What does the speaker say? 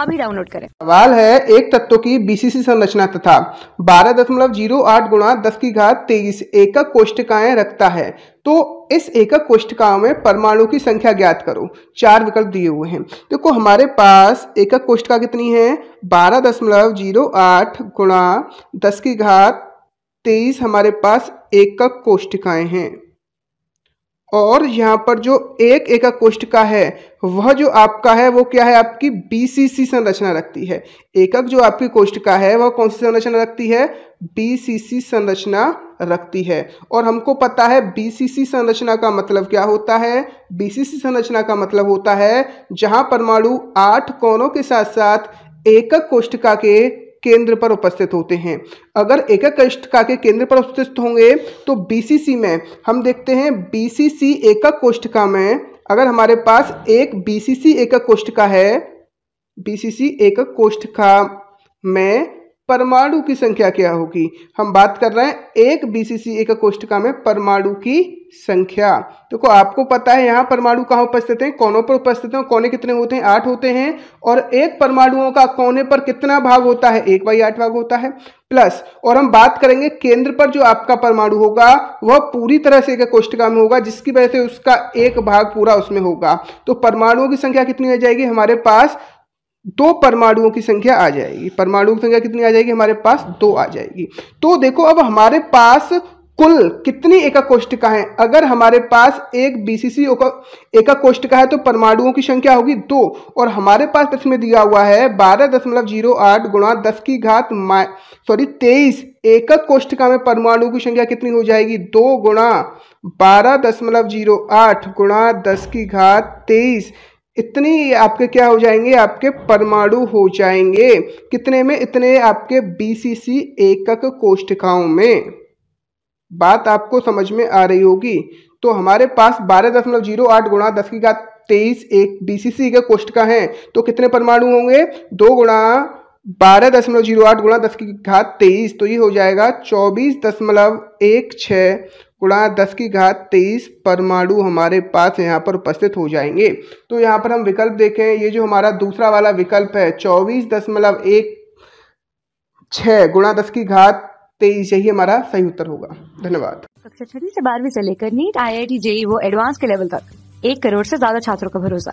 अभी डाउनलोड करें सवाल है एक तत्व की बीसीसी संरचना तथा बारह दशमलव जीरो आठ गुणा दस की घात तेईस एकक कोष्टिकाएं रखता है तो इस एकक कोष्टिकाओं में परमाणु की संख्या ज्ञात करो चार विकल्प दिए हुए हैं देखो तो हमारे पास एकक कोष्टिका कितनी है बारह दशमलव जीरो आठ गुणा दस की घात तेईस हमारे पास एकक कोष्टिकाएं हैं और यहाँ पर जो एक एका कोष्ठ का है वह जो आपका है वो क्या है आपकी बीसीसी संरचना रखती है एकक जो आपकी कोष्ठ का है वह कौन सी संरचना रखती है बीसीसी संरचना रखती है और हमको पता है बीसीसी संरचना का मतलब क्या होता है बीसीसी संरचना का मतलब होता है जहां परमाणु आठ कोणों के साथ साथ एकक कोष्ठिका के केंद्र पर उपस्थित होते हैं अगर एकक कोष्ठिका के केंद्र पर उपस्थित होंगे तो बीसीसी में हम देखते हैं बीसीसी एकक कोष्ठिका में अगर हमारे पास एक बीसीसी एकक कोष्ठिका है बीसीसी एकक कोष्ठिका में परमाणु की संख्या क्या होगी हम बात कर रहे हैं एक बीसीसीए एक कोष्टिका में परमाणु की संख्या देखो तो आपको पता है यहाँ परमाणु कहाँ उपस्थित हैं कोनों पर उपस्थित हैं कोने कितने होते हैं आठ होते हैं और एक परमाणुओं का कोने पर कितना भाग होता है एक बाई आठ भाग होता है प्लस और हम बात करेंगे केंद्र पर जो आपका परमाणु होगा वह पूरी तरह से एक कोष्टिका में होगा जिसकी वजह से उसका एक भाग पूरा उसमें होगा तो परमाणुओं की संख्या कितनी हो जाएगी हमारे पास दो परमाणुओं की संख्या आ जाएगी परमाणुओं की संख्या कितनी आ जाएगी हमारे पास दो आ जाएगी तो देखो अब हमारे पास कुल कितनी एका कोष्टिका है अगर हमारे पास एक बीसीसी एका कोष्टिका है तो परमाणुओं की संख्या होगी दो और हमारे पास प्रश्न में दिया हुआ है बारह दशमलव जीरो आठ गुणा दस की घात सॉरी तेईस एकक कोष्टिका में परमाणुओं की संख्या कितनी हो जाएगी दो गुणा बारह दशमलव जीरो आठ गुणा दस की घात तेईस इतनी आपके क्या हो जाएंगे आपके परमाणु हो जाएंगे कितने में इतने आपके बीसीसी एकक कोष्ठिकाओं में बात आपको समझ में आ रही होगी तो हमारे पास बारह दशमलव जीरो आठ गुणा दस की घात तेईस एक बीसीसी का कोष्ठिका है तो कितने परमाणु होंगे दो गुणा बारह दशमलव जीरो आठ गुणा दस की घात तेईस तो ये हो जाएगा चौबीस दशमलव एक छ गुणा दस की घात तेईस परमाणु हमारे पास यहाँ पर उपस्थित हो जाएंगे तो यहाँ पर हम विकल्प देखें ये जो हमारा दूसरा वाला विकल्प है चौबीस दशमलव एक छ गुणा दस की घात तेईस यही हमारा सही उत्तर होगा धन्यवाद कक्षा छठी से बारहवीं से लेकर NEET I I T JEE वो एडवांस के लेवल तक एक करोड़ से ज्यादा छात्रों का भरोसा